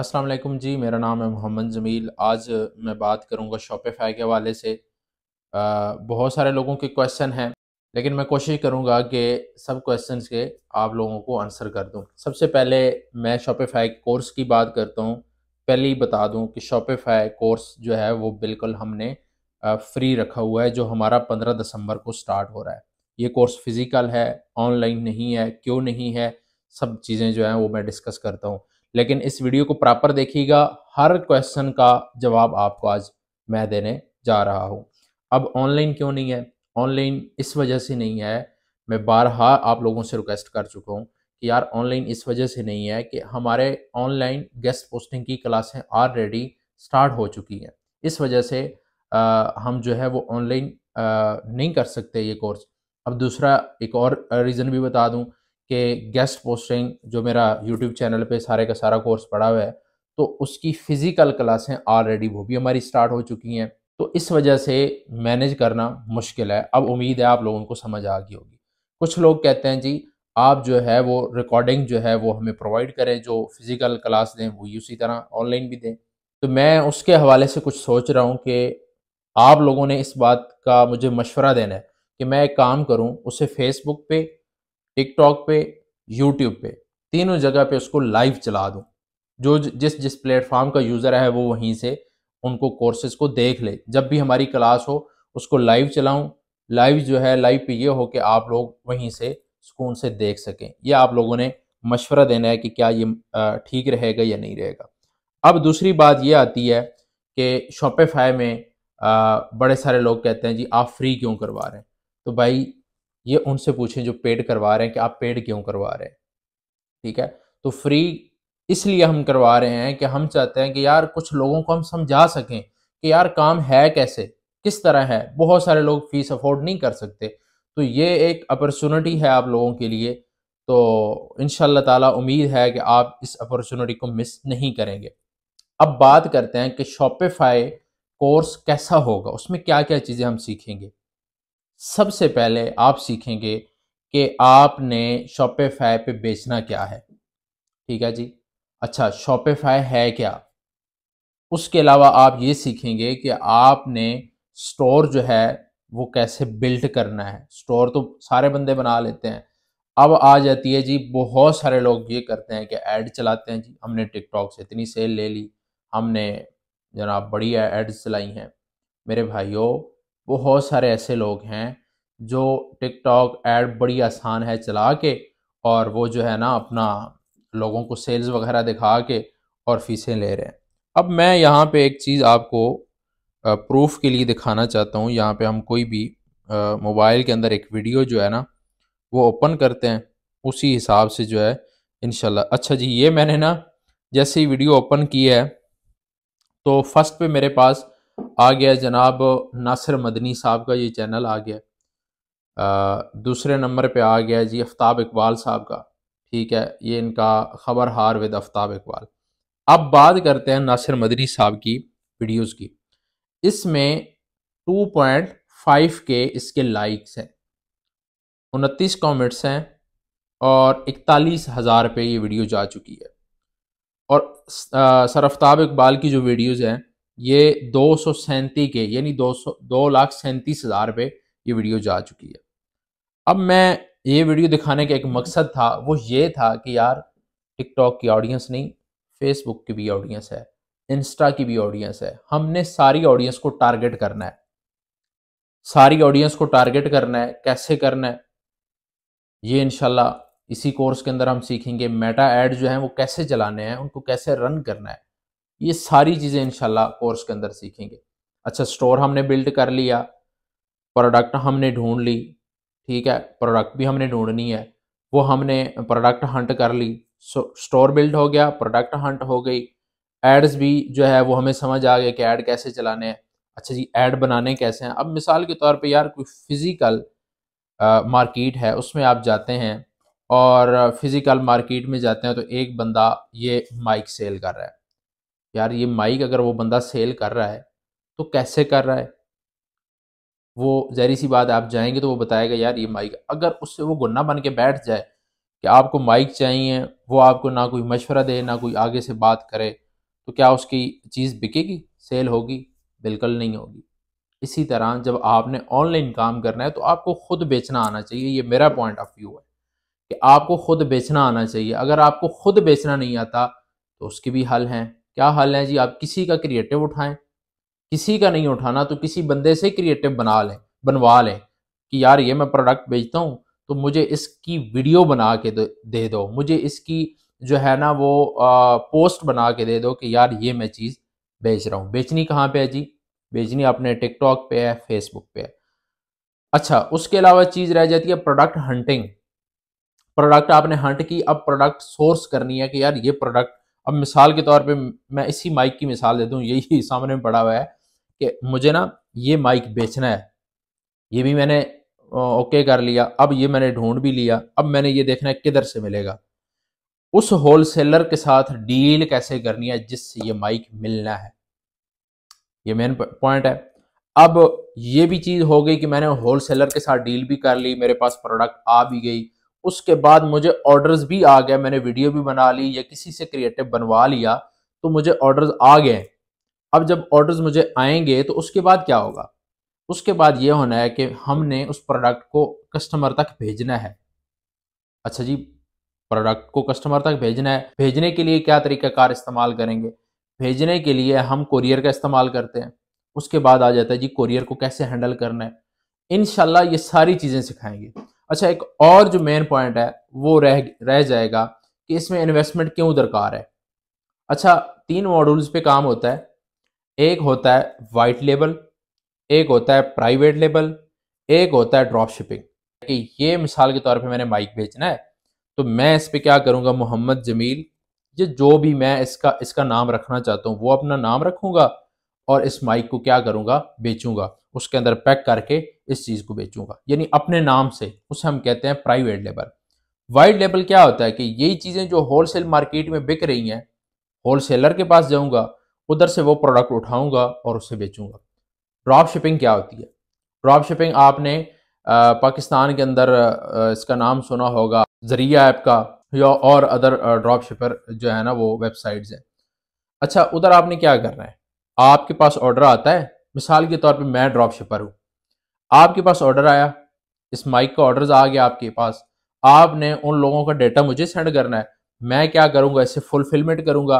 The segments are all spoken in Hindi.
अस्सलाम वालेकुम जी मेरा नाम है मोहम्मद जमील आज मैं बात करूंगा शॉपिफाई के हवाले से आ, बहुत सारे लोगों के क्वेश्चन हैं लेकिन मैं कोशिश करूंगा कि सब क्वेश्चन के आप लोगों को आंसर कर दूं सबसे पहले मैं शॉपिफाई कोर्स की बात करता हूं पहले ही बता दूं कि शॉपिफाई कोर्स जो है वो बिल्कुल हमने फ्री रखा हुआ है जो हमारा पंद्रह दिसंबर को स्टार्ट हो रहा है ये कोर्स फिज़िकल है ऑनलाइन नहीं है क्यों नहीं है सब चीज़ें जो हैं वो मैं डिस्कस करता हूँ लेकिन इस वीडियो को प्रॉपर देखिएगा हर क्वेश्चन का जवाब आपको आज मैं देने जा रहा हूँ अब ऑनलाइन क्यों नहीं है ऑनलाइन इस वजह से नहीं है मैं बारहा आप लोगों से रिक्वेस्ट कर चुका हूँ कि यार ऑनलाइन इस वजह से नहीं है कि हमारे ऑनलाइन गेस्ट पोस्टिंग की क्लासें ऑलरेडी स्टार्ट हो चुकी हैं इस वजह से आ, हम जो है वो ऑनलाइन नहीं कर सकते ये कोर्स अब दूसरा एक और रीज़न भी बता दूं के गेस्ट पोस्टिंग जो मेरा यूट्यूब चैनल पे सारे का सारा कोर्स पड़ा हुआ है तो उसकी फ़िज़िकल क्लासें ऑलरेडी वो भी हमारी स्टार्ट हो चुकी हैं तो इस वजह से मैनेज करना मुश्किल है अब उम्मीद है आप लोगों को समझ आ गई होगी कुछ लोग कहते हैं जी आप जो है वो रिकॉर्डिंग जो है वो हमें प्रोवाइड करें जो फिज़िकल क्लास दें वो उसी तरह ऑनलाइन भी दें तो मैं उसके हवाले से कुछ सोच रहा हूँ कि आप लोगों ने इस बात का मुझे मशवरा देना है कि मैं एक काम करूँ उसे फेसबुक पे टिकटॉक पे यूट्यूब पे तीनों जगह पे उसको लाइव चला दूँ जो जिस जिस प्लेटफॉर्म का यूज़र है वो वहीं से उनको कोर्सेज को देख ले जब भी हमारी क्लास हो उसको लाइव चलाऊँ लाइव जो है लाइव पे ये हो कि आप लोग वहीं से सुकून से देख सकें यह आप लोगों ने मशवरा देना है कि क्या ये ठीक रहेगा या नहीं रहेगा अब दूसरी बात ये आती है कि शॉपिफाई में आ, बड़े सारे लोग कहते हैं जी आप फ्री क्यों करवा रहे हैं तो भाई ये उनसे पूछें जो पेड करवा रहे हैं कि आप पेड क्यों करवा रहे हैं ठीक है तो फ्री इसलिए हम करवा रहे हैं कि हम चाहते हैं कि यार कुछ लोगों को हम समझा सकें कि यार काम है कैसे किस तरह है बहुत सारे लोग फीस अफोर्ड नहीं कर सकते तो ये एक अपॉर्चुनिटी है आप लोगों के लिए तो इन ताला उम्मीद है कि आप इस अपॉर्चुनिटी को मिस नहीं करेंगे अब बात करते हैं कि शॉपिफाई कोर्स कैसा होगा उसमें क्या क्या चीज़ें हम सीखेंगे सबसे पहले आप सीखेंगे कि आपने शॉपिफाई पे बेचना क्या है ठीक है जी अच्छा शॉपिफाई है क्या उसके अलावा आप ये सीखेंगे कि आपने स्टोर जो है वो कैसे बिल्ड करना है स्टोर तो सारे बंदे बना लेते हैं अब आ जाती है जी बहुत सारे लोग ये करते हैं कि ऐड चलाते हैं जी हमने टिकटॉक से इतनी सेल ले ली हमने जनाब बड़ी एड्स चलाई हैं मेरे भाइयों बहुत सारे ऐसे लोग हैं जो टिकटॉक ऐड बड़ी आसान है चला के और वो जो है ना अपना लोगों को सेल्स वगैरह दिखा के और फीसें ले रहे हैं अब मैं यहाँ पे एक चीज़ आपको प्रूफ के लिए दिखाना चाहता हूँ यहाँ पे हम कोई भी मोबाइल के अंदर एक वीडियो जो है ना वो ओपन करते हैं उसी हिसाब से जो है इन अच्छा जी ये मैंने ना जैसे ही वीडियो ओपन की है तो फर्स्ट पे मेरे पास आ गया जनाब नासिर मदनी साहब का ये चैनल आ गया आ, दूसरे नंबर पे आ गया जी आफ्ताब इकबाल साहब का ठीक है ये इनका खबर हार विद आफ्ताब इकबाल अब बात करते हैं नासिर मदनी साहब की वीडियोस की इसमें 2.5 के इसके लाइक्स हैं उनतीस कमेंट्स हैं और इकतालीस हज़ार पे ये वीडियो जा चुकी है और सर आफ्ताब इकबाल की जो वीडियोज हैं ये दो सौ सैंतीस के यानी दो सौ दो लाख सैंतीस हज़ार पे ये वीडियो जा चुकी है अब मैं ये वीडियो दिखाने का एक मकसद था वो ये था कि यार टिकटॉक की ऑडियंस नहीं फेसबुक की भी ऑडियंस है इंस्टा की भी ऑडियंस है हमने सारी ऑडियंस को टारगेट करना है सारी ऑडियंस को टारगेट करना है कैसे करना है ये इनशाला इसी कोर्स के अंदर हम सीखेंगे मेटा एड जो है वो कैसे चलाने हैं उनको कैसे रन करना है ये सारी चीज़ें इनशाला कोर्स के अंदर सीखेंगे अच्छा स्टोर हमने बिल्ड कर लिया प्रोडक्ट हमने ढूंढ ली ठीक है प्रोडक्ट भी हमने ढूंढनी है वो हमने प्रोडक्ट हंट कर ली स्टोर बिल्ड हो गया प्रोडक्ट हंट हो गई एड्स भी जो है वो हमें समझ आ गए कि ऐड कैसे चलाने हैं अच्छा जी ऐड बनाने कैसे हैं अब मिसाल के तौर पे यार कोई फिज़िकल मार्केट है उसमें आप जाते हैं और फिज़िकल मार्केट में जाते हैं तो एक बंदा ये माइक सेल कर रहा है यार ये माइक अगर वो बंदा सेल कर रहा है तो कैसे कर रहा है वो जहरी सी बात आप जाएंगे तो वो बताएगा यार ये माइक अगर उससे वो गुन्ना बन के बैठ जाए कि आपको माइक चाहिए वो आपको ना कोई मशवरा दे ना कोई आगे से बात करे तो क्या उसकी चीज़ बिकेगी सेल होगी बिल्कुल नहीं होगी इसी तरह जब आपने ऑनलाइन काम करना है तो आपको खुद बेचना आना चाहिए ये मेरा पॉइंट ऑफ व्यू है कि आपको खुद बेचना आना चाहिए अगर आपको खुद बेचना नहीं आता तो उसके भी हल हैं क्या हल है जी आप किसी का क्रिएटिव उठाएं किसी का नहीं उठाना तो किसी बंदे से क्रिएटिव बना लें बनवा लें कि यार ये मैं प्रोडक्ट बेचता हूँ तो मुझे इसकी वीडियो बना के दे दो मुझे इसकी जो है ना वो आ, पोस्ट बना के दे दो कि यार ये मैं चीज़ बेच रहा हूँ बेचनी कहाँ पे है जी बेचनी अपने टिकटॉक पे है फेसबुक पे है अच्छा उसके अलावा चीज़ रह जाती है प्रोडक्ट हंटिंग प्रोडक्ट आपने हंट की अब प्रोडक्ट सोर्स करनी है कि यार ये प्रोडक्ट अब मिसाल के तौर पे मैं इसी माइक की मिसाल दे हूँ यही सामने में पड़ा हुआ है कि मुझे ना ये माइक बेचना है ये भी मैंने ओके कर लिया अब ये मैंने ढूंढ भी लिया अब मैंने ये देखना है किधर से मिलेगा उस होलसेलर के साथ डील कैसे करनी है जिससे ये माइक मिलना है ये मेन पॉइंट है अब ये भी चीज़ हो गई कि मैंने होलसेलर के साथ डील भी कर ली मेरे पास प्रोडक्ट आ भी गई उसके बाद मुझे ऑर्डर्स भी आ गए मैंने वीडियो भी बना ली या किसी से क्रिएटिव बनवा लिया तो मुझे ऑर्डर्स आ गए अब जब ऑर्डर्स मुझे आएंगे तो उसके बाद क्या होगा उसके बाद ये होना है कि हमने उस प्रोडक्ट को कस्टमर तक भेजना है अच्छा जी प्रोडक्ट को कस्टमर तक भेजना है भेजने के लिए क्या तरीक़ाकार इस्तेमाल करेंगे भेजने के लिए हम कोरियर का इस्तेमाल करते हैं उसके बाद आ जाता है जी कोरियर को कैसे हैंडल करना है इन ये सारी चीज़ें सिखाएंगे अच्छा एक और जो मेन पॉइंट है वो रह रह जाएगा कि इसमें इन्वेस्टमेंट क्यों दरकार है अच्छा तीन मॉड्यूल्स पे काम होता है एक होता है वाइट लेबल एक होता है प्राइवेट लेबल एक होता है ड्रॉप शिपिंग कि ये मिसाल के तौर पे मैंने माइक बेचना है तो मैं इस पर क्या करूँगा मोहम्मद जमील ये जो भी मैं इसका इसका नाम रखना चाहता हूँ वो अपना नाम रखूँगा और इस माइक को क्या करूँगा बेचूँगा उसके अंदर पैक करके इस चीज़ को बेचूंगा यानी अपने नाम से उसे हम कहते हैं प्राइवेट लेबल वाइट लेबल क्या होता है कि यही चीज़ें जो होलसेल मार्केट में बिक रही हैं होलसेलर के पास जाऊंगा उधर से वो प्रोडक्ट उठाऊंगा और उसे बेचूंगा ड्रॉप शिपिंग क्या होती है ड्रॉप शिपिंग आपने आ, पाकिस्तान के अंदर आ, इसका नाम सुना होगा जरिया ऐप का या और अदर ड्रॉप शिपर जो है ना वो वेबसाइट्स हैं अच्छा उधर आपने क्या करना है आपके पास ऑर्डर आता है मिसाल के तौर पे मैं ड्रॉप शिपर हूँ आपके पास ऑर्डर आया इस माइक का ऑर्डर आ गया आपके पास आपने उन लोगों का डेटा मुझे सेंड करना है मैं क्या करूँगा इसे फुलफिलमेंट करूँगा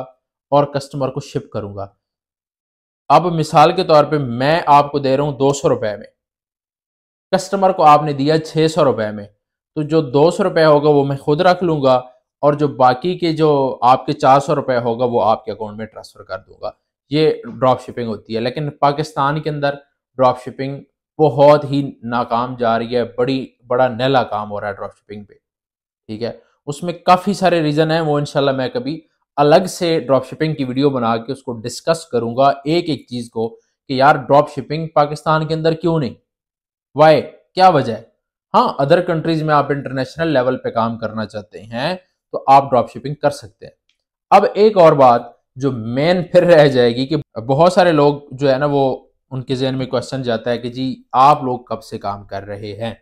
और कस्टमर को शिप करूँगा अब मिसाल के तौर पे मैं आपको दे रहा हूँ दो सौ रुपये में कस्टमर को आपने दिया छः सौ रुपये में तो जो दो सौ रुपये होगा वो मैं खुद रख लूँगा और जो बाकी के जो आपके चार सौ रुपये होगा वो आपके अकाउंट में ट्रांसफ़र कर दूंगा ये ड्रॉप शिपिंग होती है लेकिन पाकिस्तान के अंदर ड्रॉप शिपिंग बहुत ही नाकाम जा रही है बड़ी बड़ा नैला काम हो रहा है ड्रॉप शिपिंग पे ठीक है उसमें काफ़ी सारे रीज़न हैं वो इनशाला मैं कभी अलग से ड्रॉप शिपिंग की वीडियो बना के उसको डिस्कस करूंगा एक एक चीज़ को कि यार ड्रॉप शिपिंग पाकिस्तान के अंदर क्यों नहीं वाई क्या वजह है हाँ अदर कंट्रीज में आप इंटरनेशनल लेवल पे काम करना चाहते हैं तो आप ड्रॉप शिपिंग कर सकते हैं अब एक और बात जो मेन फिर रह जाएगी कि बहुत सारे लोग जो है ना वो उनके जहन में क्वेश्चन जाता है कि जी आप लोग कब से काम कर रहे हैं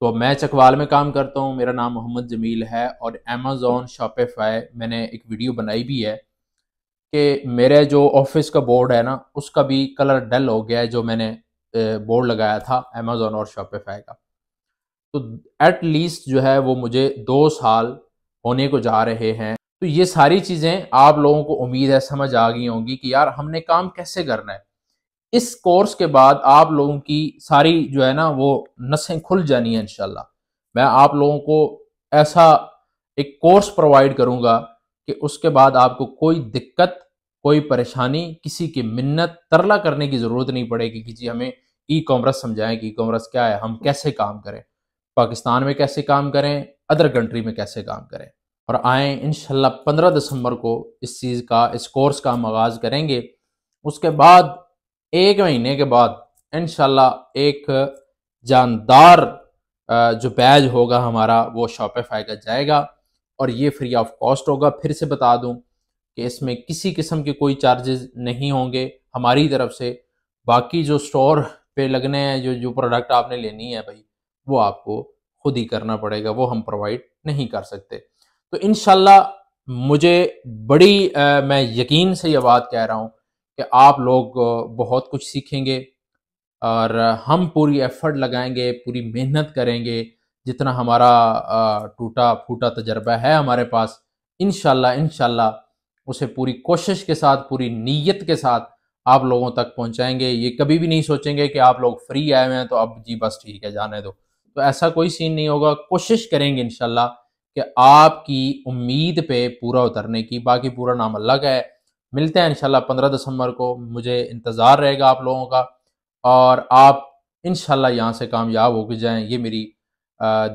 तो मैं चकवाल में काम करता हूँ मेरा नाम मोहम्मद जमील है और अमेज़ोन शॉपिफाई मैंने एक वीडियो बनाई भी है कि मेरे जो ऑफिस का बोर्ड है ना उसका भी कलर डल हो गया है जो मैंने बोर्ड लगाया था अमेज़ोन और शॉपिफाई का तो एट लीस्ट जो है वो मुझे दो साल होने को जा रहे हैं तो ये सारी चीज़ें आप लोगों को उम्मीद है समझ आ गई होंगी कि यार हमने काम कैसे करना है इस कोर्स के बाद आप लोगों की सारी जो है ना वो नसें खुल जानी है इनशाला मैं आप लोगों को ऐसा एक कोर्स प्रोवाइड करूँगा कि उसके बाद आपको कोई दिक्कत कोई परेशानी किसी की मिन्नत तरला करने की ज़रूरत नहीं पड़ेगी कि जी हमें ई कॉमर्स समझाएं कि ई कॉमर्स क्या है हम कैसे काम करें पाकिस्तान में कैसे काम करें अदर कंट्री में कैसे काम करें और आए इन पंद्रह दिसंबर को इस चीज़ का इस कोर्स का हम आगाज़ करेंगे उसके बाद एक महीने के बाद इन एक जानदार जो बैज होगा हमारा वो शॉपिफाई का जाएगा और ये फ्री ऑफ कॉस्ट होगा फिर से बता दूं कि इसमें किसी किस्म के कोई चार्जेस नहीं होंगे हमारी तरफ से बाकी जो स्टोर पे लगने हैं जो जो प्रोडक्ट आपने लेनी है भाई वो आपको खुद ही करना पड़ेगा वो हम प्रोवाइड नहीं कर सकते तो इन मुझे बड़ी आ, मैं यकीन से यह बात कह रहा हूँ कि आप लोग बहुत कुछ सीखेंगे और हम पूरी एफर्ट लगाएंगे पूरी मेहनत करेंगे जितना हमारा टूटा फूटा तजर्बा है हमारे पास इन इन उसे पूरी कोशिश के साथ पूरी नीयत के साथ आप लोगों तक पहुंचाएंगे ये कभी भी नहीं सोचेंगे कि आप लोग फ्री आए हुए हैं तो अब जी बस ठीक है जाने दो तो ऐसा कोई सीन नहीं होगा कोशिश करेंगे इनशाला कि आपकी उम्मीद पे पूरा उतरने की बाकी पूरा नाम अलग है मिलते हैं इनशाला पंद्रह दिसंबर को मुझे इंतज़ार रहेगा आप लोगों का और आप इनशाला यहाँ से कामयाब हो के जाएँ ये मेरी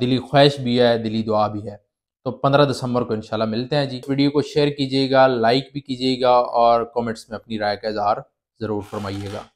दिली ख्वाहिश भी है दिली दुआ भी है तो पंद्रह दिसंबर को इनशाला मिलते हैं जी वीडियो को शेयर कीजिएगा लाइक भी कीजिएगा और कॉमेंट्स में अपनी राय का इजहार ज़रूर फरमाइएगा